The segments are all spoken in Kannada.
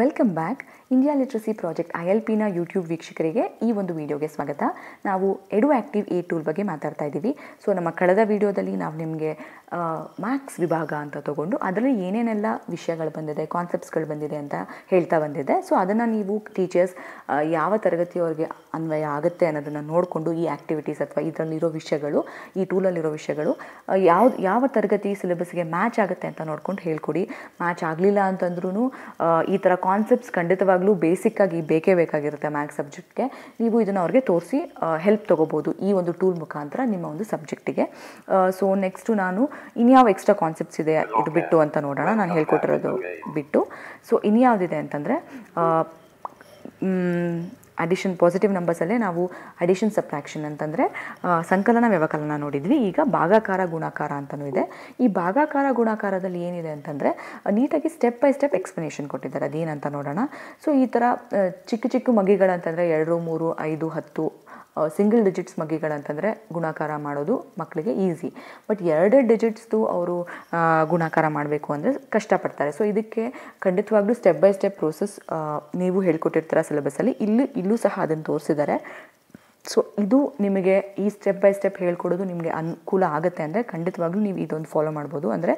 welcome back India literacy project I L ಪಿನ ಯೂಟ್ಯೂಬ್ ವೀಕ್ಷಕರಿಗೆ ಈ ಒಂದು ವೀಡಿಯೋಗೆ ಸ್ವಾಗತ ನಾವು ಎಡು ಆ್ಯಕ್ಟಿವ್ ಏ ಟೂಲ್ ಬಗ್ಗೆ ಮಾತಾಡ್ತಾ ಇದ್ದೀವಿ ಸೊ ನಮ್ಮ ಕಳೆದ ವೀಡಿಯೋದಲ್ಲಿ ನಾವು ನಿಮಗೆ ಮ್ಯಾಥ್ಸ್ ವಿಭಾಗ ಅಂತ ತೊಗೊಂಡು ಅದರಲ್ಲಿ ಏನೇನೆಲ್ಲ ವಿಷಯಗಳು ಬಂದಿದೆ ಕಾನ್ಸೆಪ್ಟ್ಸ್ಗಳು ಬಂದಿದೆ ಅಂತ ಹೇಳ್ತಾ ಬಂದಿದೆ ಸೊ ಅದನ್ನು ನೀವು ಟೀಚರ್ಸ್ ಯಾವ ತರಗತಿಯವರಿಗೆ ಅನ್ವಯ ಆಗುತ್ತೆ ಅನ್ನೋದನ್ನು ನೋಡಿಕೊಂಡು ಈ ಆ್ಯಕ್ಟಿವಿಟೀಸ್ ಅಥವಾ ಇದರಲ್ಲಿರೋ ವಿಷಯಗಳು ಈ ಟೂಲಲ್ಲಿರೋ ವಿಷಯಗಳು ಯಾವ ಯಾವ ತರಗತಿ ಸಿಲೆಬಸ್ಗೆ ಮ್ಯಾಚ್ ಆಗುತ್ತೆ ಅಂತ ನೋಡ್ಕೊಂಡು ಹೇಳ್ಕೊಡಿ ಮ್ಯಾಚ್ ಆಗಲಿಲ್ಲ ಅಂತಂದ್ರೂ ಈ ಥರ ಕಾನ್ಸೆಪ್ಟ್ಸ್ ಖಂಡಿತವಾಗ್ಲೂ ಬೇಸಿಕ್ಕಾಗಿ ಬೇಕೇ ಬೇಕಾಗಿರುತ್ತೆ ಮ್ಯಾಥ್ಸ್ ಸಬ್ಜೆಕ್ಟ್ಗೆ ನೀವು ಇದನ್ನು ಅವ್ರಿಗೆ ತೋರಿಸಿ ಹೆಲ್ಪ್ ತೊಗೋಬೋದು ಈ ಒಂದು ಟೂಲ್ ಮುಖಾಂತರ ನಿಮ್ಮ ಒಂದು ಸಬ್ಜೆಕ್ಟಿಗೆ ಸೊ ನೆಕ್ಸ್ಟು ನಾನು ಇನ್ಯಾವ ಎಕ್ಸ್ಟ್ರಾ ಕಾನ್ಸೆಪ್ಟ್ಸ್ ಇದೆ ಇದು ಬಿಟ್ಟು ಅಂತ ನೋಡೋಣ ನಾನು ಹೇಳ್ಕೊಟ್ಟಿರೋದು ಬಿಟ್ಟು ಸೊ ಇನ್ಯಾವುದಿದೆ ಅಂತಂದರೆ ಅಡಿಷನ್ ಪಾಸಿಟಿವ್ ನಂಬರ್ಸಲ್ಲೇ ನಾವು ಅಡಿಷನ್ ಸಬ್ಟ್ರಾಕ್ಷನ್ ಅಂತಂದರೆ ಸಂಕಲನ ವ್ಯವಕಲನ ನೋಡಿದ್ವಿ ಈಗ ಭಾಗಾಕಾರ ಗುಣಾಕಾರ ಅಂತಲೂ ಇದೆ ಈ ಭಾಗಾಕಾರ ಗುಣಾಕಾರದಲ್ಲಿ ಏನಿದೆ ಅಂತಂದರೆ ನೀಟಾಗಿ ಸ್ಟೆಪ್ ಬೈ ಸ್ಟೆಪ್ ಎಕ್ಸ್ಪ್ಲನೇಷನ್ ಕೊಟ್ಟಿದ್ದಾರೆ ಅದೇನಂತ ನೋಡೋಣ ಸೊ ಈ ಥರ ಚಿಕ್ಕ ಚಿಕ್ಕ ಮಗಿಗಳಂತಂದರೆ ಎರಡು ಮೂರು ಐದು ಹತ್ತು ಸಿಂಗಲ್ ಡಿಜಿಟ್ಸ್ ಮಗ್ಗಿಗಳಂತಂದರೆ ಗುಣಾಕಾರ ಮಾಡೋದು ಮಕ್ಕಳಿಗೆ ಈಸಿ ಬಟ್ ಎರಡೇ ಡಿಜಿಟ್ಸ್ದು ಅವರು ಗುಣಾಕಾರ ಮಾಡಬೇಕು ಅಂದರೆ ಕಷ್ಟಪಡ್ತಾರೆ ಸೊ ಇದಕ್ಕೆ ಖಂಡಿತವಾಗ್ಲೂ ಸ್ಟೆಪ್ ಬೈ ಸ್ಟೆಪ್ ಪ್ರೋಸೆಸ್ ನೀವು ಹೇಳ್ಕೊಟ್ಟಿರ್ತೀರ ಸಿಲೆಬಸ್ಸಲ್ಲಿ ಇಲ್ಲಿ ಇಲ್ಲೂ ಸಹ ಅದನ್ನು ತೋರಿಸಿದ್ದಾರೆ ಸೊ ಇದು ನಿಮಗೆ ಈ ಸ್ಟೆಪ್ ಬೈ ಸ್ಟೆಪ್ ಹೇಳ್ಕೊಡೋದು ನಿಮಗೆ ಅನುಕೂಲ ಆಗುತ್ತೆ ಅಂದರೆ ಖಂಡಿತವಾಗ್ಲೂ ನೀವು ಇದೊಂದು ಫಾಲೋ ಮಾಡ್ಬೋದು ಅಂದರೆ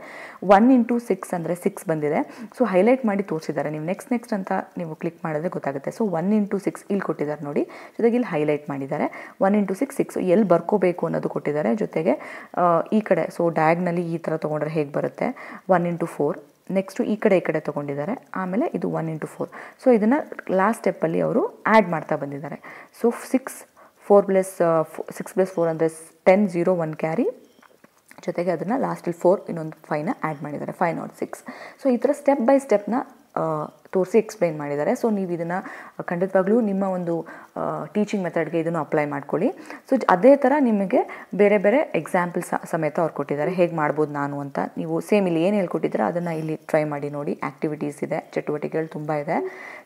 ಒನ್ ಇಂಟು ಸಿಕ್ಸ್ ಅಂದರೆ ಸಿಕ್ಸ್ ಬಂದಿದೆ ಸೊ ಹೈಲೈಟ್ ಮಾಡಿ ತೋರಿಸಿದ್ದಾರೆ ನೀವು ನೆಕ್ಸ್ಟ್ ನೆಕ್ಸ್ಟ್ ಅಂತ ನೀವು ಕ್ಲಿಕ್ ಮಾಡಿದ್ರೆ ಗೊತ್ತಾಗುತ್ತೆ ಸೊ ಒನ್ ಇಂಟು ಸಿಕ್ಸ್ ಇಲ್ಲಿ ಕೊಟ್ಟಿದ್ದಾರೆ ನೋಡಿ ಜೊತೆಗೆ ಇಲ್ಲಿ ಹೈಲೈಟ್ ಮಾಡಿದ್ದಾರೆ ಒನ್ ಇಂಟು ಸಿಕ್ಸ್ ಸಿಕ್ಸ್ ಎಲ್ಲಿ ಬರ್ಕೋಬೇಕು ಅನ್ನೋದು ಕೊಟ್ಟಿದ್ದಾರೆ ಜೊತೆಗೆ ಈ ಕಡೆ ಸೊ ಡ್ಯಾಗ್ನಲ್ಲಿ ಈ ಥರ ತೊಗೊಂಡ್ರೆ ಹೇಗೆ ಬರುತ್ತೆ ಒನ್ ಇಂಟು ಫೋರ್ ನೆಕ್ಸ್ಟು ಈ ಕಡೆ ಈ ಕಡೆ ತೊಗೊಂಡಿದ್ದಾರೆ ಆಮೇಲೆ ಇದು ಒನ್ ಇಂಟು ಫೋರ್ ಸೊ ಇದನ್ನು ಲಾಸ್ಟ್ ಸ್ಟೆಪ್ಪಲ್ಲಿ ಅವರು ಆ್ಯಡ್ ಮಾಡ್ತಾ ಬಂದಿದ್ದಾರೆ so six four plus six plus four ಅಂದರೆ ಟೆನ್ ಜೀರೋ ಒನ್ ಕ್ಯಾರಿ ಜೊತೆಗೆ ಅದನ್ನು ಲಾಸ್ಟಲ್ಲಿ ಫೋರ್ ಇನ್ನೊಂದು ಫೈನ ಆ್ಯಡ್ ಮಾಡಿದ್ದಾರೆ ಫೈವ್ ನಾಟ್ ಸಿಕ್ಸ್ ಸೊ ಈ ಥರ ಸ್ಟೆಪ್ ಬೈ ಸ್ಟೆಪ್ನ ತೋರಿಸಿ ಎಕ್ಸ್ಪ್ಲೈನ್ ಮಾಡಿದ್ದಾರೆ ಸೊ ನೀವು ಇದನ್ನು ಖಂಡಿತವಾಗ್ಲೂ ನಿಮ್ಮ ಒಂದು ಟೀಚಿಂಗ್ ಮೆಥಡ್ಗೆ ಇದನ್ನು ಅಪ್ಲೈ ಮಾಡ್ಕೊಳ್ಳಿ ಸೊ ಅದೇ ಥರ ನಿಮಗೆ ಬೇರೆ ಬೇರೆ ಎಕ್ಸಾಂಪಲ್ ಸಮೇತ ಅವ್ರು ಕೊಟ್ಟಿದ್ದಾರೆ ಹೇಗೆ ಮಾಡ್ಬೋದು ನಾನು ಅಂತ ನೀವು ಸೇಮ್ ಇಲ್ಲಿ ಏನು ಹೇಳ್ಕೊಟ್ಟಿದ್ದೀರ ಅದನ್ನು ಇಲ್ಲಿ ಟ್ರೈ ಮಾಡಿ ನೋಡಿ ಆ್ಯಕ್ಟಿವಿಟೀಸ್ ಇದೆ ಚಟುವಟಿಕೆಗಳು ತುಂಬ ಇದೆ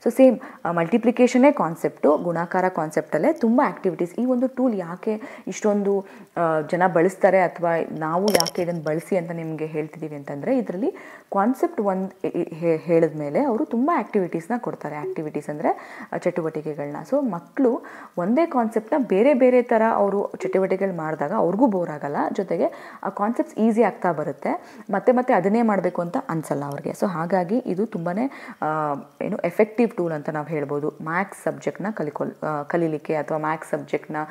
ಸೊ ಸೇಮ್ ಮಲ್ಟಿಪ್ಲಿಕೇಶನ್ನೇ ಕಾನ್ಸೆಪ್ಟು ಗುಣಾಕಾರ ಕಾನ್ಸೆಪ್ಟಲ್ಲೇ ತುಂಬ ಆ್ಯಕ್ಟಿವಿಟೀಸ್ ಈ ಒಂದು ಟೂಲ್ ಯಾಕೆ ಇಷ್ಟೊಂದು ಜನ ಬಳಸ್ತಾರೆ ಅಥವಾ ನಾವು ಯಾಕೆ ಇದನ್ನು ಬಳಸಿ ಅಂತ ನಿಮಗೆ ಹೇಳ್ತಿದ್ದೀವಿ ಅಂತಂದರೆ ಇದರಲ್ಲಿ ಕಾನ್ಸೆಪ್ಟ್ ಒಂದು ಹೇಳಿದ ಮೇಲೆ ಇದ್ದಾರೆ ಅವರು ತುಂಬ ಆ್ಯಕ್ಟಿವಿಟೀಸ್ನ ಕೊಡ್ತಾರೆ ಆ್ಯಕ್ಟಿವಿಟೀಸ್ ಅಂದರೆ ಚಟುವಟಿಕೆಗಳನ್ನ ಸೊ ಮಕ್ಕಳು ಒಂದೇ ಕಾನ್ಸೆಪ್ಟ್ನ ಬೇರೆ ಬೇರೆ ಥರ ಅವರು ಚಟುವಟಿಕೆಗಳು ಮಾಡಿದಾಗ ಅವ್ರಿಗೂ ಬೋರ್ ಆಗಲ್ಲ ಜೊತೆಗೆ ಆ ಕಾನ್ಸೆಪ್ಟ್ಸ್ ಈಸಿ ಆಗ್ತಾ ಬರುತ್ತೆ ಮತ್ತೆ ಮತ್ತೆ ಅದನ್ನೇ ಮಾಡಬೇಕು ಅಂತ ಅನ್ಸಲ್ಲ ಅವ್ರಿಗೆ ಸೊ ಹಾಗಾಗಿ ಇದು ತುಂಬಾ ಏನು ಎಫೆಕ್ಟಿವ್ ಟೂಲ್ ಅಂತ ನಾವು ಹೇಳ್ಬೋದು ಮ್ಯಾಥ್ಸ್ ಸಬ್ಜೆಕ್ಟ್ನ ಕಲಿಕೊಲ್ ಕಲೀಲಿಕ್ಕೆ ಅಥವಾ ಮ್ಯಾಥ್ಸ್ ಸಬ್ಜೆಕ್ಟ್ನ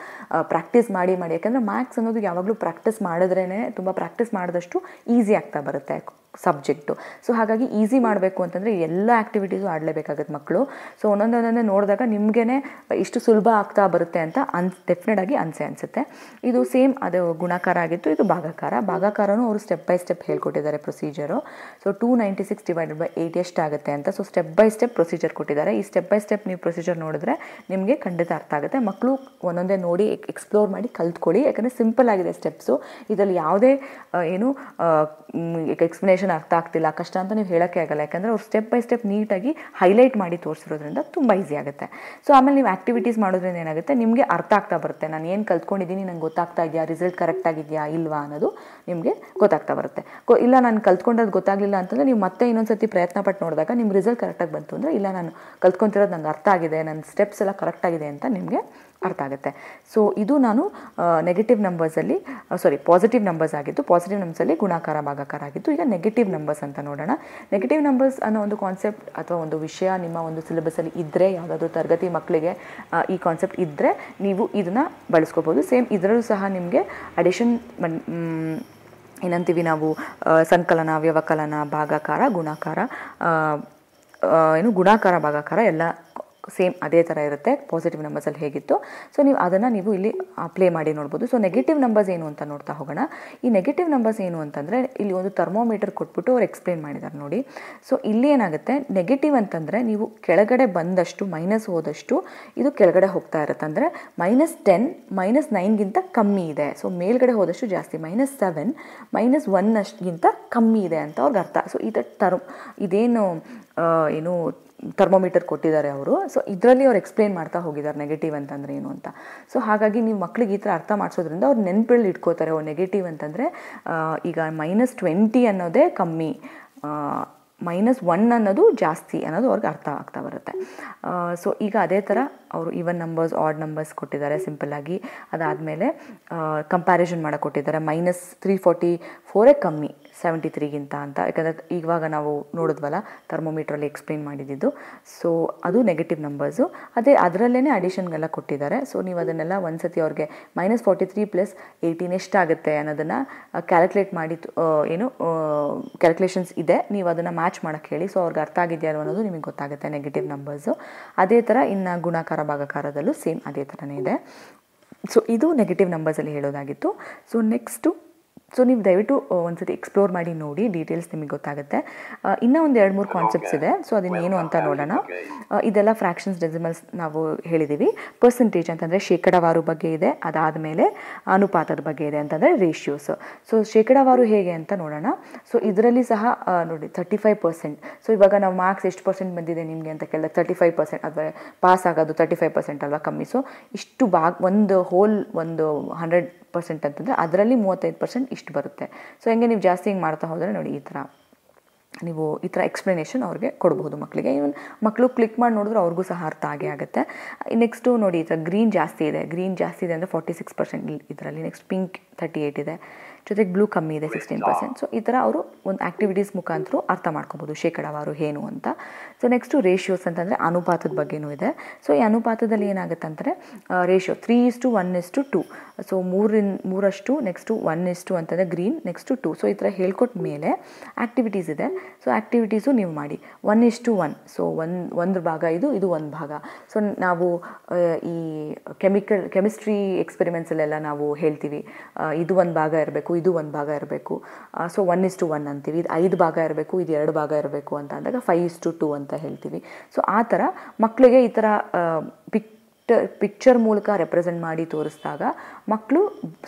ಪ್ರಾಕ್ಟೀಸ್ ಮಾಡಿ ಮಾಡಿ ಯಾಕಂದರೆ ಮ್ಯಾಥ್ಸ್ ಅನ್ನೋದು ಯಾವಾಗಲೂ ಪ್ರಾಕ್ಟೀಸ್ ಮಾಡಿದ್ರೇ ತುಂಬ ಪ್ರಾಕ್ಟೀಸ್ ಮಾಡಿದಷ್ಟು ಈಸಿ ಆಗ್ತಾ ಬರುತ್ತೆ ಸಬ್ಜೆಕ್ಟು ಸೊ ಹಾಗಾಗಿ ಈಸಿ ಮಾಡಬೇಕು ಅಂತಂದರೆ ಎಲ್ಲ ಆ್ಯಕ್ಟಿವಿಟೀಸು ಆಡಲೇಬೇಕಾಗುತ್ತೆ ಮಕ್ಕಳು ಸೊ ಒಂದೊಂದೊಂದೇ ನೋಡಿದಾಗ ನಿಮಗೇ ಇಷ್ಟು ಸುಲಭ ಆಗ್ತಾ ಬರುತ್ತೆ ಅಂತ ಅನ್ಸ್ ಆಗಿ ಅನಿಸೆ ಅನಿಸುತ್ತೆ ಇದು ಸೇಮ್ ಅದು ಗುಣಾಕಾರ ಆಗಿತ್ತು ಇದು ಭಾಗಾಕಾರ ಭಾಗಾಕಾರನೂ ಅವರು ಸ್ಟೆಪ್ ಬೈ ಸ್ಟೆಪ್ ಹೇಳ್ಕೊಟ್ಟಿದ್ದಾರೆ procedure so two ninety six divided by eight ಆಗುತ್ತೆ ಅಂತ so step by step procedure ಕೊಟ್ಟಿದ್ದಾರೆ ಈ ಸ್ಟೆಪ್ ಬೈ ಸ್ಟೆಪ್ ನೀವು ಪ್ರೊಸೀಜರ್ ನೋಡಿದ್ರೆ ನಿಮಗೆ ಖಂಡಿತ ಅರ್ಥ ಆಗುತ್ತೆ ಮಕ್ಕಳು ಒಂದೊಂದೇ ನೋಡಿ ಎಕ್ಸ್ಪ್ಲೋರ್ ಮಾಡಿ ಕಲ್ತ್ಕೊಳ್ಳಿ ಯಾಕಂದರೆ ಸಿಂಪಲ್ ಆಗಿದೆ ಸ್ಟೆಪ್ಸು ಇದರಲ್ಲಿ ಯಾವುದೇ ಏನು ಎಕ್ಸ್ಪ್ಲನೇಷನ್ ಇನ್ಫಾರ್ಮೇಷನ್ ಅರ್ಥ ಆಗ್ತಿಲ್ಲ ಕಷ್ಟ ಅಂತ ನೀವು ಹೇಳೋಕ್ಕೆ ಆಗಲ್ಲ ಯಾಕಂದರೆ ಅವ್ರು ಸ್ಟೆಪ್ ಬೈ ಸ್ಟೆಪ್ ನೀಟಾಗಿ ಹೈಲೈಟ್ ಮಾಡಿ ತೋರಿಸಿರೋದ್ರಿಂದ ತುಂಬ ಈಸಿ ಆಗುತ್ತೆ ಸೊ ಆಮೇಲೆ ನೀವು ಆ್ಯಕ್ಟಿವಿಟೀಸ್ ಮಾಡೋದ್ರಿಂದ ಏನಾಗುತ್ತೆ ನಿಮಗೆ ಅರ್ಥ ಆಗ್ತಾ ಬರುತ್ತೆ ನಾನು ಏನು ಕಲ್ತ್ಕೊಂಡಿದ್ದೀನಿ ನಂಗೆ ಗೊತ್ತಾಗ್ತಾ ಇದೆಯಾ ರಿಸಲ್ಟ್ ಕರೆಕ್ಟ್ ಆಗಿದೆಯಾ ಇಲ್ವಾ ಅನ್ನೋದು ನಿಮಗೆ ಗೊತ್ತಾಗ್ತಾ ಬರುತ್ತೆ ಇಲ್ಲ ನಾನು ಕಲ್ತ್ಕೊಂಡದ್ದು ಗೊತ್ತಾಗಲಿಲ್ಲ ಅಂತಂದರೆ ನೀವು ಮತ್ತೆ ಇನ್ನೊಂದು ಸತಿ ಪ್ರಯತ್ನ ಪಟ್ಟು ನೋಡಿದಾಗ ನಿಮ್ಮ ರಿಸಲ್ಟ್ ಕರೆಕ್ಟಾಗಿ ಬಂತು ಅಂದರೆ ಇಲ್ಲ ನಾನು ಕಲ್ತ್ಕೊಂತಿರೋದು ನಂಗೆ ಅರ್ಥ ಆಗಿದೆ ನನ್ನ ಸ್ಟೆಪ್ಸ್ ಎಲ್ಲ ಕರೆಕ್ಟಾಗಿದೆ ಅಂತ ನಿಮಗೆ ಅರ್ಥ ಆಗುತ್ತೆ ಸೊ ಇದು ನಾನು ನೆಗೆಟಿವ್ ನಂಬರ್ಸಲ್ಲಿ ಸಾರಿ ಪಾಸಿಟಿವ್ ನಂಬರ್ಸ್ ಆಗಿದ್ದು ಪಾಸಿಟಿವ್ ನಂಬರ್ಸಲ್ಲಿ ಗುಣಾಕಾರ ಭಾಗಕಾರ ಆಗಿದ್ದು ಈಗ ನೆಗೆಟಿವ್ ನಂಬರ್ಸ್ ಅಂತ ನೋಡೋಣ ನೆಗೆಟಿವ್ ನಂಬರ್ಸ್ ಅನ್ನೋ ಒಂದು ಕಾನ್ಸೆಪ್ಟ್ ಅಥವಾ ಒಂದು ವಿಷಯ ನಿಮ್ಮ ಒಂದು ಸಿಲೆಬಸ್ಸಲ್ಲಿ ಇದ್ದರೆ ಯಾವುದಾದ್ರೂ ತರಗತಿ ಮಕ್ಕಳಿಗೆ ಈ ಕಾನ್ಸೆಪ್ಟ್ ಇದ್ದರೆ ನೀವು ಇದನ್ನು ಬಳಸ್ಕೋಬೋದು ಸೇಮ್ ಇದರಲ್ಲೂ ಸಹ ನಿಮಗೆ ಅಡಿಷನ್ ಏನಂತೀವಿ ನಾವು ಸಂಕಲನ ವ್ಯವಕಲನ ಭಾಗಾಕಾರ ಗುಣಾಕಾರ ಏನು ಗುಣಾಕಾರ ಭಾಗಾಕಾರ ಎಲ್ಲ ಸೇಮ್ ಅದೇ ಥರ ಇರುತ್ತೆ ಪಾಸಿಟಿವ್ ನಂಬರ್ಸಲ್ಲಿ ಹೇಗಿತ್ತು ಸೊ ನೀವು ಅದನ್ನು ನೀವು ಇಲ್ಲಿ ಪ್ಲೇ ಮಾಡಿ ನೋಡ್ಬೋದು ಸೊ ನೆಗೆಟಿವ್ ನಂಬರ್ಸ್ ಏನು ಅಂತ ನೋಡ್ತಾ ಹೋಗೋಣ ಈ ನೆಗೆಟಿವ್ ನಂಬರ್ಸ್ ಏನು ಅಂತಂದರೆ ಇಲ್ಲಿ ಒಂದು ಥರ್ಮೋಮೀಟರ್ ಕೊಟ್ಬಿಟ್ಟು ಅವ್ರು ಎಕ್ಸ್ಪ್ಲೇನ್ ಮಾಡಿದ್ದಾರೆ ನೋಡಿ ಸೊ ಇಲ್ಲಿ ಏನಾಗುತ್ತೆ ನೆಗೆಟಿವ್ ಅಂತಂದರೆ ನೀವು ಕೆಳಗಡೆ ಬಂದಷ್ಟು ಮೈನಸ್ ಹೋದಷ್ಟು ಇದು ಕೆಳಗಡೆ ಹೋಗ್ತಾ ಇರುತ್ತೆ ಅಂದರೆ ಮೈನಸ್ ಟೆನ್ ಮೈನಸ್ ನೈನ್ಗಿಂತ ಕಮ್ಮಿ ಇದೆ ಸೊ ಮೇಲ್ಗಡೆ ಹೋದಷ್ಟು ಜಾಸ್ತಿ ಮೈನಸ್ ಸೆವೆನ್ ಮೈನಸ್ ಒನ್ ಅಷ್ಟಿಗಿಂತ ಕಮ್ಮಿ ಇದೆ ಅಂತ ಅವ್ರಿಗೆ ಅರ್ಥ ಸೊ ಇದು ಟರ್ಮ್ ಇದೇನು ಏನು ಥರ್ಮೋಮೀಟರ್ ಕೊಟ್ಟಿದ್ದಾರೆ ಅವರು ಸೊ ಇದರಲ್ಲಿ ಅವ್ರು ಎಕ್ಸ್ಪ್ಲೇನ್ ಮಾಡ್ತಾ ಹೋಗಿದ್ದಾರೆ ನೆಗೆಟಿವ್ ಅಂತಂದರೆ ಏನು ಅಂತ ಸೊ ಹಾಗಾಗಿ ನೀವು ಮಕ್ಳಿಗೆ ಈ ಥರ ಅರ್ಥ ಮಾಡಿಸೋದ್ರಿಂದ ಅವ್ರು ನೆನ್ಪಿಲ್ಲಿ ಇಟ್ಕೋತಾರೆ ಓ ನೆಗೆಟಿವ್ ಅಂತಂದರೆ ಈಗ ಮೈನಸ್ ಟ್ವೆಂಟಿ ಅನ್ನೋದೇ ಕಮ್ಮಿ ಮೈನಸ್ ಒನ್ ಅನ್ನೋದು ಜಾಸ್ತಿ ಅನ್ನೋದು ಅವ್ರಿಗೆ ಅರ್ಥ ಆಗ್ತಾ ಬರುತ್ತೆ ಸೊ ಈಗ ಅದೇ ಥರ ಅವರು ಈವನ್ ನಂಬರ್ಸ್ ಆಡ್ ನಂಬರ್ಸ್ ಕೊಟ್ಟಿದ್ದಾರೆ ಸಿಂಪಲ್ಲಾಗಿ ಅದಾದಮೇಲೆ ಕಂಪ್ಯಾರಿಸನ್ ಮಾಡೋಕ್ಕೆ ಕೊಟ್ಟಿದ್ದಾರೆ ಮೈನಸ್ ತ್ರೀ ಫೋರ್ಟಿ ಫೋರೇ ಕಮ್ಮಿ ಸೆವೆಂಟಿ ತ್ರೀಗಿಂತ ಅಂತ ಯಾಕಂದರೆ ಇವಾಗ ನಾವು ನೋಡಿದ್ವಲ್ಲ ಥರ್ಮೋಮೀಟ್ರಲ್ಲಿ ಎಕ್ಸ್ಪ್ಲೇನ್ ಮಾಡಿದ್ದು ಸೊ ಅದು ನೆಗೆಟಿವ್ ನಂಬರ್ಸು ಅದೇ ಅದರಲ್ಲೇ ಅಡಿಷನ್ಗೆಲ್ಲ ಕೊಟ್ಟಿದ್ದಾರೆ ಸೊ ನೀವು ಅದನ್ನೆಲ್ಲ ಒಂದು ಸತಿ ಅವ್ರಿಗೆ minus forty three plus eighteen ಎಷ್ಟಾಗುತ್ತೆ ಅನ್ನೋದನ್ನು ಕ್ಯಾಲ್ಕುಲೇಟ್ ಮಾಡಿ ಏನು ಕ್ಯಾಲ್ಕುಲೇಷನ್ಸ್ ಇದೆ ನೀವು ಅದನ್ನು ಮ್ಯಾಚ್ ಮಾಡೋಕ್ಕೆ ಹೇಳಿ ಸೊ ಅವ್ರಿಗೆ ಅರ್ಥ ಆಗಿದೆಯಾ ಅನ್ನೋದು ನಿಮಗೆ ಗೊತ್ತಾಗುತ್ತೆ ನೆಗೆಟಿವ್ ನಂಬರ್ಸು ಅದೇ ಥರ ಇನ್ನು ಗುಣಾಕಾರ ಭಾಗಕಾರದಲ್ಲೂ ಸೇಮ್ ಅದೇ ಥರನೇ ಇದೆ ಸೊ ಇದು ನೆಗೆಟಿವ್ ನಂಬರ್ಸಲ್ಲಿ ಹೇಳೋದಾಗಿತ್ತು ಸೊ ನೆಕ್ಸ್ಟು ಸೊ ನೀವು ದಯವಿಟ್ಟು ಒಂದ್ಸತಿ ಎಕ್ಸ್ಪ್ಲೋರ್ ಮಾಡಿ ನೋಡಿ ಡೀಟೇಲ್ಸ್ ನಿಮಗೆ ಗೊತ್ತಾಗುತ್ತೆ ಇನ್ನೂ ಒಂದು ಎರಡು ಮೂರು ಕಾನ್ಸೆಪ್ಟ್ಸ್ ಇದೆ ಸೊ ಅದನ್ನೇನು ಅಂತ ನೋಡೋಣ ಇದೆಲ್ಲ ಫ್ರ್ಯಾಕ್ಷನ್ಸ್ ಡೆಸಿಮಲ್ಸ್ ನಾವು ಹೇಳಿದ್ದೀವಿ ಪರ್ಸೆಂಟೇಜ್ ಅಂತಂದರೆ ಶೇಕಡಾವಾರು ಬಗ್ಗೆ ಇದೆ ಅದಾದ ಮೇಲೆ ಅನುಪಾತದ ಬಗ್ಗೆ ಇದೆ ಅಂತಂದರೆ ರೇಷಿಯೋಸ್ ಸೊ ಶೇಕಡಾವಾರು ಹೇಗೆ ಅಂತ ನೋಡೋಣ ಸೊ ಇದರಲ್ಲಿ ಸಹ ನೋಡಿ ತರ್ಟಿ ಫೈವ್ ಪರ್ಸೆಂಟ್ ಸೊ ಇವಾಗ ನಾವು ಮಾರ್ಕ್ಸ್ ಎಷ್ಟು ಪರ್ಸೆಂಟ್ ಬಂದಿದೆ ನಿಮಗೆ ಅಂತ ಕೇಳಿದ್ರೆ ತರ್ಟಿ ಫೈವ್ ಪರ್ಸೆಂಟ್ ಅಥವಾ ಪಾಸ್ ಆಗೋದು ತರ್ಟಿ ಫೈವ್ ಪರ್ಸೆಂಟ್ ಅಲ್ವಾ ಕಮ್ಮಿ ಸೊ ಇಷ್ಟು ಬಾಗ್ ಒಂದು ಹೋಲ್ ಒಂದು ಹಂಡ್ರೆಡ್ ಪರ್ಸೆಂಟ್ ಅಂತಂದರೆ ಅದರಲ್ಲಿ ಮೂವತ್ತೈದು ಪರ್ಸೆಂಟ್ ಇಷ್ಟು ಬರುತ್ತೆ ಸೊ ಹೆಂಗೆ ನೀವು ಜಾಸ್ತಿ ಹಿಂಗೆ ಮಾಡ್ತಾ ಹೋದರೆ ನೋಡಿ ಈ ಥರ ನೀವು ಈ ಥರ ಎಕ್ಸ್ಪ್ಲನೇಷನ್ ಅವ್ರಿಗೆ ಕೊಡಬಹುದು ಮಕ್ಕಳಿಗೆ ಇವನ್ ಮಕ್ಕಳು ಕ್ಲಿಕ್ ಮಾಡಿ ನೋಡಿದ್ರೆ ಅವ್ರಿಗೂ ಸಹ ಅರ್ಥ ಆಗೇ ಆಗುತ್ತೆ ನೆಕ್ಸ್ಟು ನೋಡಿ ಈ ಥರ ಗ್ರೀನ್ ಜಾಸ್ತಿ ಇದೆ ಗ್ರೀನ್ ಜಾಸ್ತಿ ಇದೆ ಅಂದರೆ ಫಾರ್ಟಿ ಸಿಕ್ಸ್ ಪರ್ಸೆಂಟ್ ಇದರಲ್ಲಿ ನೆಕ್ಸ್ಟ್ ಪಿಂಕ್ ಥರ್ಟಿ ಏಯ್ಟ್ ಇದೆ ಜೊತೆಗೆ ಬ್ಲೂ ಕಮ್ಮಿ ಇದೆ ಸಿಕ್ಸ್ಟೀನ್ ಪರ್ಸೆಂಟ್ ಸೊ ಈ ಥರ ಅವರು ಒಂದು ಆ್ಯಕ್ಟಿವಿಟೀಸ್ ಮುಖಾಂತರ ಅರ್ಥ ಮಾಡ್ಕೊಬೋದು ಶೇಕಡಾವಾರು ಏನು ಅಂತ ಸೊ ನೆಕ್ಸ್ಟು ರೇಷಿಯೋಸ್ ಅಂತಂದರೆ ಅನುಪಾತದ ಬಗ್ಗೆನೂ ಇದೆ ಸೊ ಈ ಅನುಪಾತದಲ್ಲಿ ಏನಾಗುತ್ತೆ ಅಂದರೆ ratio three is to one is to so ಮೂರಿನ ಮೂರಷ್ಟು ನೆಕ್ಸ್ಟು ಒನ್ ಇಸ್ ಟು ಅಂತಂದರೆ ಗ್ರೀನ್ ನೆಕ್ಸ್ಟು ಟು ಸೊ ಈ ಥರ ಹೇಳ್ಕೊಟ್ಟ ಮೇಲೆ ಆ್ಯಕ್ಟಿವಿಟೀಸ್ ಇದೆ ಸೊ ಆ್ಯಕ್ಟಿವಿಟೀಸು ನೀವು ಮಾಡಿ one is to one so one ಒಂದು ಭಾಗ ಇದು ಇದು ಒಂದು ಭಾಗ ಸೊ ನಾವು ಈ ಕೆಮಿಕಲ್ ಕೆಮಿಸ್ಟ್ರಿ ಎಕ್ಸ್ಪೆರಿಮೆಂಟ್ಸಲ್ಲೆಲ್ಲ ನಾವು ಹೇಳ್ತೀವಿ ಇದು ಒಂದು ಭಾಗ ಇರಬೇಕು ಇದು ಒಂದು ಭಾಗ ಇರಬೇಕು so one is to one ಅಂತೀವಿ ಇದು ಐದು ಭಾಗ ಇರಬೇಕು ಇದು ಎರಡು ಭಾಗ ಇರಬೇಕು ಅಂತ ಅಂದಾಗ ಫೈವ್ ಇಸ್ ಟು ಟು ಅಂತ ಹೇಳ್ತೀವಿ ಸೊ ಆ ಥರ ಮಕ್ಕಳಿಗೆ ಈ ಥರ ಪಿಕ್ ಪಿಕ್ಚರ್ ಮೂಲಕ ರೆಪ್ರೆಸೆಂಟ್ ಮಾಡಿ ತೋರಿಸಿದಾಗ ಮಕ್ಕಳು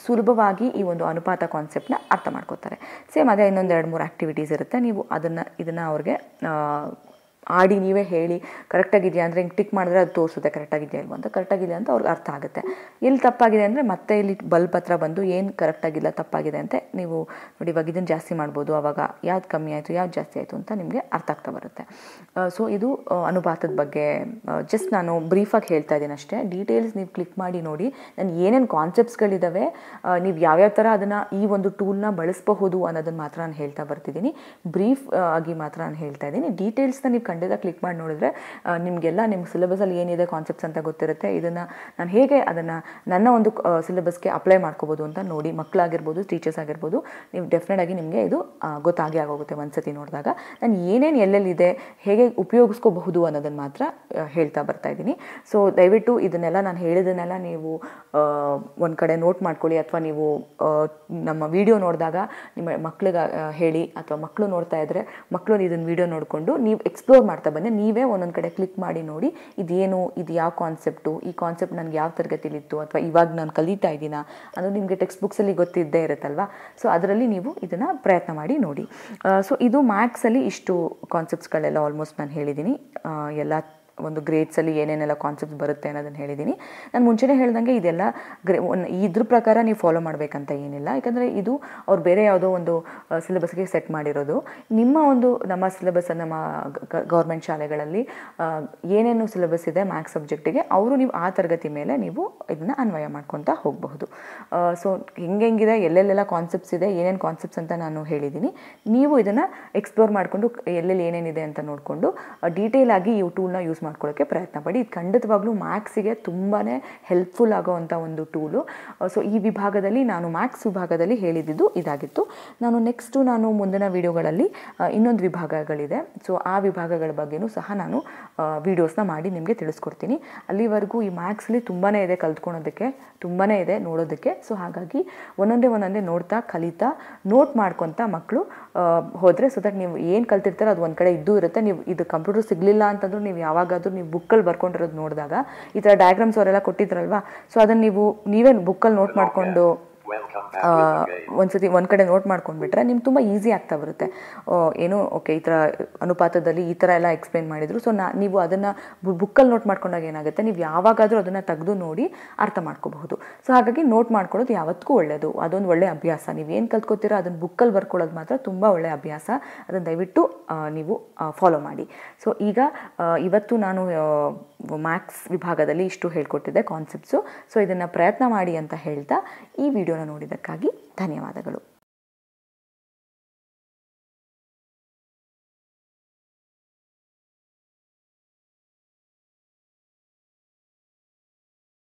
ಸುಲಭವಾಗಿ ಈ ಒಂದು ಅನುಪಾತ ಕಾನ್ಸೆಪ್ಟ್ನ ಅರ್ಥ ಮಾಡ್ಕೋತಾರೆ ಸೇಮ್ ಅದೇ ಇನ್ನೊಂದು ಎರಡು ಮೂರು ಆ್ಯಕ್ಟಿವಿಟೀಸ್ ಇರುತ್ತೆ ನೀವು ಅದನ್ನು ಇದನ್ನು ಅವ್ರಿಗೆ ಆಡಿ ನೀವೇ ಹೇಳಿ ಕರೆಕ್ಟಾಗಿದೆಯಾ ಅಂದರೆ ಹಿಂಗೆ ಟಿಕ್ ಮಾಡಿದ್ರೆ ಅದು ತೋರಿಸುತ್ತೆ ಕರೆಕ್ಟಾಗಿದೆಯಾ ಇಲ್ವ ಅಂತ ಕರೆಕ್ಟಾಗಿದೆ ಅಂತ ಅವ್ರಿಗೆ ಅರ್ಥ ಆಗುತ್ತೆ ಎಲ್ಲಿ ತಪ್ಪಾಗಿದೆ ಅಂದರೆ ಮತ್ತೆ ಇಲ್ಲಿ ಬಲ್ಬ್ ಹತ್ರ ಬಂದು ಏನು ಕರೆಕ್ಟಾಗಿಲ್ಲ ತಪ್ಪಾಗಿದೆ ಅಂತ ನೀವು ನೋಡಿ ಇವಾಗ ಇದನ್ನು ಜಾಸ್ತಿ ಮಾಡ್ಬೋದು ಆವಾಗ ಯಾವ್ದು ಕಮ್ಮಿ ಆಯಿತು ಯಾವ್ದು ಜಾಸ್ತಿ ಆಯಿತು ಅಂತ ನಿಮಗೆ ಅರ್ಥ ಆಗ್ತಾ ಬರುತ್ತೆ ಸೊ ಇದು ಅನುಪಾತದ ಬಗ್ಗೆ ಜಸ್ಟ್ ನಾನು ಬ್ರೀಫಾಗಿ ಹೇಳ್ತಾ ಇದ್ದೀನಿ ಅಷ್ಟೇ ಡೀಟೇಲ್ಸ್ ನೀವು ಕ್ಲಿಕ್ ಮಾಡಿ ನೋಡಿ ನಾನು ಏನೇನು ಕಾನ್ಸೆಪ್ಟ್ಸ್ಗಳಿದ್ದಾವೆ ನೀವು ಯಾವ್ಯಾವ ಥರ ಅದನ್ನು ಈ ಒಂದು ಟೂಲ್ನ ಬಳಸಬಹುದು ಅನ್ನೋದನ್ನು ಮಾತ್ರ ನಾನು ಹೇಳ್ತಾ ಬರ್ತಿದ್ದೀನಿ ಬ್ರೀಫ್ ಆಗಿ ಮಾತ್ರ ನಾನು ಹೇಳ್ತಾ ಇದ್ದೀನಿ ಡೀಟೇಲ್ಸ್ನ ನೀವು ಖಂಡಿತ ಕ್ಲಿಕ್ ಮಾಡಿ ನೋಡಿದ್ರೆ ನಿಮಗೆಲ್ಲ ನಿಮ್ಮ ಸಿಲೆಬಸಲ್ಲಿ ಏನಿದೆ ಕಾನ್ಸೆಪ್ಟ್ಸ್ ಅಂತ ಗೊತ್ತಿರುತ್ತೆ ಇದನ್ನು ನಾನು ಹೇಗೆ ಅದನ್ನು ನನ್ನ ಒಂದು ಸಿಲೆಬಸ್ಗೆ ಅಪ್ಲೈ ಮಾಡ್ಕೋಬೋದು ಅಂತ ನೋಡಿ ಮಕ್ಕಳಾಗಿರ್ಬೋದು ಟೀಚರ್ಸ್ ಆಗಿರ್ಬೋದು ನೀವು ಆಗಿ ನಿಮಗೆ ಇದು ಗೊತ್ತಾಗಿ ಆಗೋಗುತ್ತೆ ಒಂದು ಸತಿ ನೋಡಿದಾಗ ನಾನು ಏನೇನು ಎಲ್ಲೆಲ್ಲಿದೆ ಹೇಗೆ ಉಪಯೋಗಿಸ್ಕೋಬಹುದು ಅನ್ನೋದನ್ನು ಮಾತ್ರ ಹೇಳ್ತಾ ಬರ್ತಾ ಇದ್ದೀನಿ ಸೊ ದಯವಿಟ್ಟು ಇದನ್ನೆಲ್ಲ ನಾನು ಹೇಳಿದನ್ನೆಲ್ಲ ನೀವು ಒಂದು ಕಡೆ ನೋಟ್ ಮಾಡ್ಕೊಳ್ಳಿ ಅಥವಾ ನೀವು ನಮ್ಮ ವಿಡಿಯೋ ನೋಡಿದಾಗ ನಿಮ್ಮ ಮಕ್ಕಳಿಗೆ ಹೇಳಿ ಅಥವಾ ಮಕ್ಕಳು ನೋಡ್ತಾ ಇದ್ದರೆ ಮಕ್ಕಳು ಇದನ್ನು ವಿಡಿಯೋ ನೋಡಿಕೊಂಡು ನೀವು ಎಕ್ಸ್ಪ್ಲೋರ್ ಎಕ್ಸ್ಪ್ಲೋರ್ ಮಾಡ್ತಾ ಬಂದೆ ನೀವೇ ಒಂದೊಂದು ಕಡೆ ಕ್ಲಿಕ್ ಮಾಡಿ ನೋಡಿ ಇದೇನು ಇದು ಯಾವ ಕಾನ್ಸೆಪ್ಟು ಈ ಕಾನ್ಸೆಪ್ಟ್ ನನಗೆ ಯಾವ ತರಗತಿಲಿತ್ತು ಅಥವಾ ಇವಾಗ ನಾನು ಕಲಿತಾ ಇದ್ದೀನ ಅನ್ನೋದು ನಿಮಗೆ ಟೆಕ್ಸ್ಟ್ ಬುಕ್ಸಲ್ಲಿ ಗೊತ್ತಿದ್ದೇ ಇರುತ್ತಲ್ವಾ ಸೊ ಅದರಲ್ಲಿ ನೀವು ಇದನ್ನು ಪ್ರಯತ್ನ ಮಾಡಿ ನೋಡಿ ಸೊ ಇದು ಮ್ಯಾಥ್ಸಲ್ಲಿ ಇಷ್ಟು ಕಾನ್ಸೆಪ್ಟ್ಸ್ಗಳೆಲ್ಲ ಆಲ್ಮೋಸ್ಟ್ ನಾನು ಹೇಳಿದ್ದೀನಿ ಎಲ್ಲ ಒಂದು ಗ್ರೇಡ್ಸಲ್ಲಿ ಏನೇನೆಲ್ಲ ಕಾನ್ಸೆಪ್ಟ್ಸ್ ಬರುತ್ತೆ ಅನ್ನೋದನ್ನು ಹೇಳಿದ್ದೀನಿ ನಾನು ಮುಂಚೆನೇ ಹೇಳ್ದಂಗೆ ಇದೆಲ್ಲ ಗ್ರೇ ಇದ್ರ ಪ್ರಕಾರ ನೀವು ಫಾಲೋ ಮಾಡಬೇಕಂತ ಏನಿಲ್ಲ ಯಾಕಂದರೆ ಇದು ಅವ್ರು ಬೇರೆ ಯಾವುದೋ ಒಂದು ಸಿಲೆಬಸ್ಗೆ ಸೆಟ್ ಮಾಡಿರೋದು ನಿಮ್ಮ ಒಂದು ನಮ್ಮ ಸಿಲೆಬಸ್ ನಮ್ಮ ಗೌರ್ಮೆಂಟ್ ಶಾಲೆಗಳಲ್ಲಿ ಏನೇನು ಸಿಲೆಬಸ್ ಇದೆ ಮ್ಯಾಥ್ಸ್ ಸಬ್ಜೆಕ್ಟಿಗೆ ಅವರು ನೀವು ಆ ತರಗತಿ ಮೇಲೆ ನೀವು ಇದನ್ನ ಅನ್ವಯ ಮಾಡ್ಕೊತಾ ಹೋಗಬಹುದು ಸೊ ಹೆಂಗೆಂಗಿದೆ ಎಲ್ಲೆಲ್ಲೆಲ್ಲ ಕಾನ್ಸೆಪ್ಟ್ಸ್ ಇದೆ ಏನೇನು ಕಾನ್ಸೆಪ್ಟ್ಸ್ ಅಂತ ನಾನು ಹೇಳಿದ್ದೀನಿ ನೀವು ಇದನ್ನು ಎಕ್ಸ್ಪ್ಲೋರ್ ಮಾಡಿಕೊಂಡು ಎಲ್ಲೆಲ್ಲಿ ಏನೇನಿದೆ ಅಂತ ನೋಡಿಕೊಂಡು ಡೀಟೇಲ್ ಆಗಿ ಈ ಟೂಲ್ನ ಯೂಸ್ ಮಾಡಿ ಮಾಡ್ಕೊಳ್ಳೋಕ್ಕೆ ಪ್ರಯತ್ನ ಪಡಿ ಇದು ಖಂಡಿತವಾಗ್ಲೂ ಮ್ಯಾಕ್ಸಿಗೆ ತುಂಬಾ ಹೆಲ್ಪ್ಫುಲ್ ಆಗೋವಂಥ ಒಂದು ಟೂಲು ಸೊ ಈ ವಿಭಾಗದಲ್ಲಿ ನಾನು ಮ್ಯಾಕ್ಸ್ ವಿಭಾಗದಲ್ಲಿ ಹೇಳಿದ್ದು ಇದಾಗಿತ್ತು ನಾನು ನೆಕ್ಸ್ಟು ನಾನು ಮುಂದಿನ ವಿಡಿಯೋಗಳಲ್ಲಿ ಇನ್ನೊಂದು ವಿಭಾಗಗಳಿದೆ ಸೊ ಆ ವಿಭಾಗಗಳ ಬಗ್ಗೆಯೂ ಸಹ ನಾನು ವೀಡಿಯೋಸ್ನ ಮಾಡಿ ನಿಮಗೆ ತಿಳಿಸ್ಕೊಡ್ತೀನಿ ಅಲ್ಲಿವರೆಗೂ ಈ ಮ್ಯಾಕ್ಸಲ್ಲಿ ತುಂಬಾ ಇದೆ ಕಲ್ತ್ಕೊಳೋದಕ್ಕೆ ತುಂಬಾ ಇದೆ ನೋಡೋದಕ್ಕೆ ಸೊ ಹಾಗಾಗಿ ಒಂದೊಂದೇ ಒಂದೊಂದೇ ನೋಡ್ತಾ ಕಲಿತಾ ನೋಟ್ ಮಾಡ್ಕೊತ ಮಕ್ಕಳು ಹೋದರೆ ಸೊ ದಟ್ ನೀವು ಏನು ಕಲ್ತಿರ್ತಾರೆ ಅದು ಒಂದು ಕಡೆ ಇದ್ದೂ ಇರುತ್ತೆ ನೀವು ಇದು ಕಂಪ್ಯೂಟರ್ ಸಿಗಲಿಲ್ಲ ಅಂತಂದ್ರೂ ನೀವು ಯಾವಾಗ ಯಾವಾಗಾದರೂ ನೀವು ಬುಕ್ಕಲ್ಲಿ ಬರ್ಕೊಂಡಿರೋದು ನೋಡಿದಾಗ ಈ ಥರ ಡಯಾಗ್ರಾಮ್ಸ್ ಅವರೆಲ್ಲ ಕೊಟ್ಟಿದ್ರಲ್ವಾ ಸೊ ಅದನ್ನು ನೀವು ನೀವೇನು ಬುಕ್ಕಲ್ಲಿ ನೋಟ್ ಮಾಡಿಕೊಂಡು ಒಂದು ಸತಿ ಒಂದು ಕಡೆ ನೋಟ್ ಮಾಡ್ಕೊಂಡ್ಬಿಟ್ರೆ ನಿಮ್ಗೆ ತುಂಬ ಈಸಿ ಆಗ್ತಾ ಬರುತ್ತೆ ಏನು ಓಕೆ ಈ ಥರ ಅನುಪಾತದಲ್ಲಿ ಈ ಥರ ಎಲ್ಲ ಎಕ್ಸ್ಪ್ಲೇನ್ ಮಾಡಿದರು ಸೊ ನಾ ನೀವು ಅದನ್ನು ಬುಕ್ಕಲ್ಲಿ ನೋಟ್ ಮಾಡ್ಕೊಂಡಾಗ ಏನಾಗುತ್ತೆ ನೀವು ಯಾವಾಗಾದರೂ ಅದನ್ನು ತೆಗೆದು ನೋಡಿ ಅರ್ಥ ಮಾಡ್ಕೋಬಹುದು ಸೊ ಹಾಗಾಗಿ ನೋಟ್ ಮಾಡ್ಕೊಳ್ಳೋದು ಯಾವತ್ತೂ ಒಳ್ಳೆಯದು ಅದೊಂದು ಒಳ್ಳೆಯ ಅಭ್ಯಾಸ ನೀವು ಏನು ಕಲ್ತ್ಕೋತೀರೋ ಅದನ್ನು ಬುಕ್ಕಲ್ಲಿ ಬರ್ಕೊಳ್ಳೋದು ಮಾತ್ರ ತುಂಬ ಒಳ್ಳೆಯ ಅಭ್ಯಾಸ ಅದನ್ನು ದಯವಿಟ್ಟು ನೀವು ಫಾಲೋ ಮಾಡಿ ಸೊ ಈಗ ಇವತ್ತು ನಾನು ಮ್ಯಾಥ್ಸ್ ವಿಭಾಗದಲ್ಲಿ ಇಷ್ಟು ಹೇಳ್ಕೊಟ್ಟಿದೆ ಕಾನ್ಸೆಪ್ಟ್ಸು ಸೊ ಇದನ್ನು ಪ್ರಯತ್ನ ಮಾಡಿ ಅಂತ ಹೇಳ್ತಾ ಈ ವಿಡಿಯೋನ ನೋಡಿದ್ದಕ್ಕಾಗಿ ಧನ್ಯವಾದಗಳು